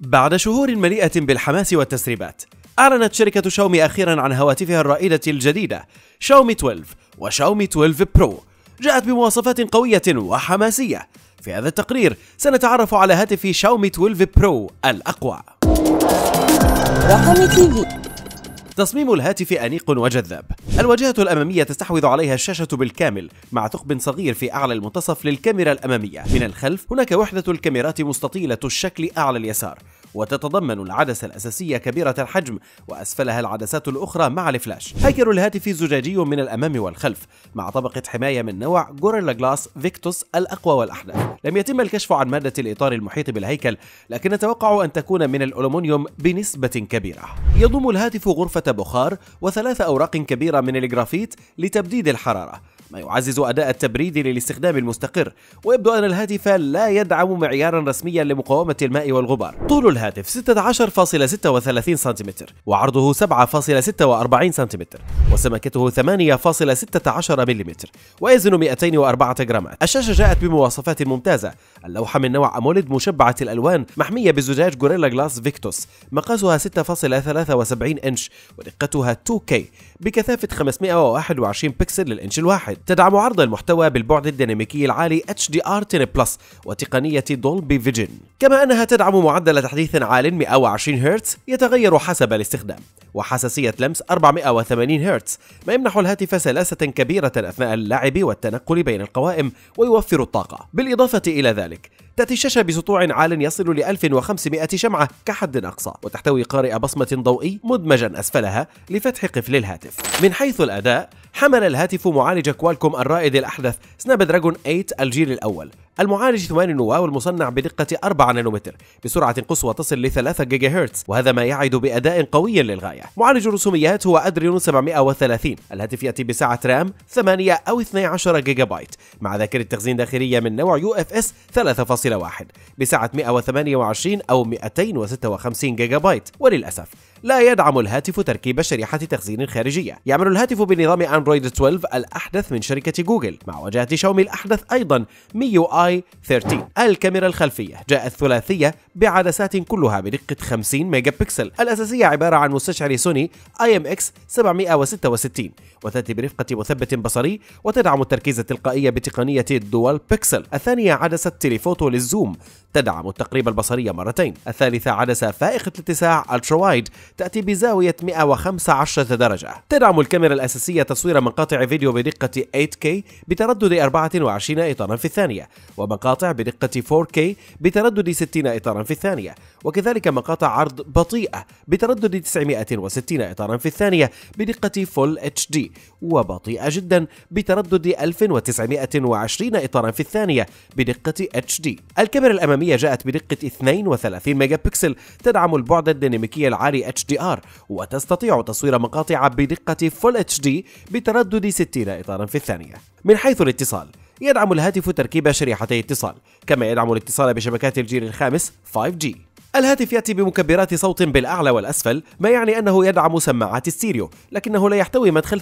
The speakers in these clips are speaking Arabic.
بعد شهور مليئة بالحماس والتسريبات، أعلنت شركة شاومي أخيرا عن هواتفها الرائدة الجديدة شاومي 12 وشاومي 12 برو جاءت بمواصفات قوية وحماسية في هذا التقرير سنتعرف على هاتف شاومي 12 برو الأقوى رقم تي في تصميم الهاتف أنيق وجذاب الواجهة الأمامية تستحوذ عليها الشاشة بالكامل مع ثقب صغير في أعلى المنتصف للكاميرا الأمامية من الخلف هناك وحدة الكاميرات مستطيلة الشكل أعلى اليسار وتتضمن العدسة الأساسية كبيرة الحجم وأسفلها العدسات الأخرى مع الفلاش هيكل الهاتف زجاجي من الأمام والخلف مع طبقة حماية من نوع غوريلا جلاس فيكتوس الأقوى والأحدث لم يتم الكشف عن مادة الإطار المحيط بالهيكل لكن نتوقع أن تكون من الألومنيوم بنسبة كبيرة يضم الهاتف غرفة بخار وثلاث أوراق كبيرة من الجرافيت لتبديد الحرارة ما يعزز أداء التبريد للاستخدام المستقر ويبدو أن الهاتف لا يدعم معيارا رسميا لمقاومة الماء والغبار طول الهاتف 16.36 سنتيمتر وعرضه 7.46 سنتيمتر وسمكته 8.16 ملم ويزن 204 جرامات الشاشة جاءت بمواصفات ممتازة اللوحة من نوع أموليد مشبعة الألوان محمية بزجاج جوريلا جلاس فيكتوس مقاسها 6.73 إنش ودقتها 2K بكثافة 521 بكسل للإنش الواحد تدعم عرض المحتوى بالبعد الديناميكي العالي HDR 10 وتقنية Dolby فيجن كما أنها تدعم معدل تحديث عال 120 هرتز يتغير حسب الاستخدام وحساسية لمس 480 هرتز ما يمنح الهاتف سلاسة كبيرة أثناء اللعب والتنقل بين القوائم ويوفر الطاقة بالإضافة إلى ذلك تأتي الشاشة بسطوع عال يصل ل 1500 شمعة كحد أقصى وتحتوي قارئ بصمة ضوئي مدمجا أسفلها لفتح قفل الهاتف من حيث الأداء حمل الهاتف معالج كوالكوم الرائد الأحدث سناب دراجون 8 الجيل الأول المعالج 8 نواة والمصنع بدقة 4 نانومتر بسرعة قصوى تصل ل 3 جيجا هرتز وهذا ما يعد بأداء قوي للغاية معالج الرسوميات هو أدريون 730 الهاتف يأتي بسعة رام 8 أو 12 جيجا بايت مع ذاكرة تخزين داخلية من نوع يو اف اس 3.1 بسعة 128 أو 256 جيجا بايت وللأسف لا يدعم الهاتف تركيب شريحة تخزين خارجية يعمل الهاتف بنظام أندرويد 12 الأحدث من شركة جوجل مع واجهة شاومي الأحدث أيضا ميو آي 13 الكاميرا الخلفية جاءت ثلاثية بعدسات كلها بدقة 50 ميجا بكسل الأساسية عبارة عن مستشعر سوني اي ام اكس 766 وتأتي برفقة مثبت بصري وتدعم التركيز التلقائي بتقنية الدول بكسل الثانية عدسة تليفوتو للزوم تدعم التقريب البصري مرتين الثالثة عدسة فائقة الاتساع الترا وايد تأتي بزاوية 115 درجة تدعم الكاميرا الأساسية تصوير مقاطع فيديو بدقة 8K بتردد 24 إطارا في الثانية ومقاطع بدقة 4K بتردد 60 إطارا في الثانية وكذلك مقاطع عرض بطيئة بتردد 960 إطارا في الثانية بدقة Full HD وبطيئة جدا بتردد 1920 إطارا في الثانية بدقة HD الكاميرا الأمامية جاءت بدقة 32 ميجا بكسل تدعم البعد الديناميكي العالي HD HDR وتستطيع تصوير مقاطع بدقة فول اتش دي بتردد 60 إطارا في الثانية من حيث الاتصال يدعم الهاتف تركيب شريحتي اتصال كما يدعم الاتصال بشبكات الجيل الخامس 5G الهاتف يأتي بمكبرات صوت بالأعلى والأسفل ما يعني أنه يدعم سماعات الستيريو لكنه لا يحتوي مدخل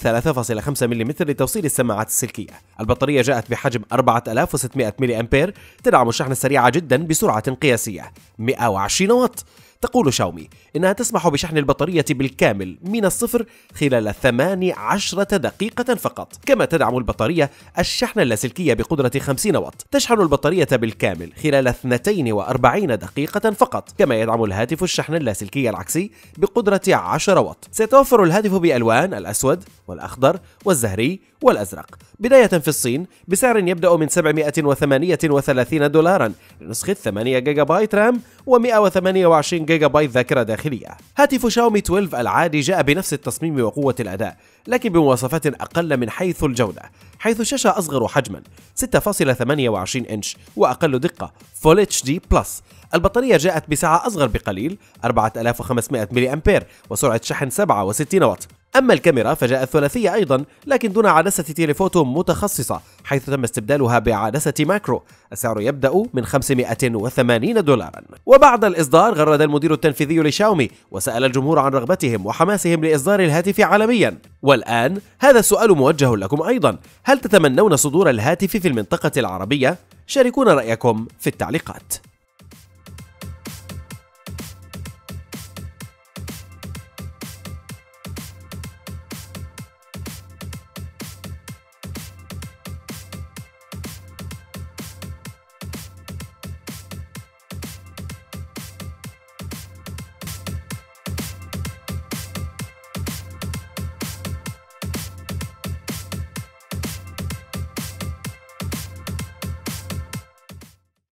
3.5 ملم لتوصيل السماعات السلكية البطارية جاءت بحجم 4600 ملي أمبير تدعم الشحن السريع جدا بسرعة قياسية 120 واط تقول شاومي إنها تسمح بشحن البطارية بالكامل من الصفر خلال 18 دقيقة فقط كما تدعم البطارية الشحن اللاسلكي بقدرة 50 واط تشحن البطارية بالكامل خلال 42 دقيقة فقط كما يدعم الهاتف الشحن اللاسلكي العكسي بقدرة 10 واط سيتوفر الهاتف بألوان الأسود والأخضر والزهري والأزرق بداية في الصين بسعر يبدأ من 738 دولارا لنسخة 8 جيجا بايت رام و128 جيجا بايت ذاكرة داخلية هاتف شاومي 12 العادي جاء بنفس التصميم وقوة الأداء لكن بمواصفات أقل من حيث الجودة حيث الشاشة أصغر حجما 6.28 إنش وأقل دقة فول اتش دي بلس البطارية جاءت بسعة أصغر بقليل 4500 ملي أمبير وسرعة شحن 67 واط أما الكاميرا فجاءت ثلاثية أيضا لكن دون عدسة تيليفوتو متخصصة حيث تم استبدالها بعدسة ماكرو السعر يبدأ من 580 دولارا وبعد الإصدار غرد المدير التنفيذي لشاومي وسأل الجمهور عن رغبتهم وحماسهم لإصدار الهاتف عالميا والآن هذا السؤال موجه لكم أيضا هل تتمنون صدور الهاتف في المنطقة العربية؟ شاركونا رأيكم في التعليقات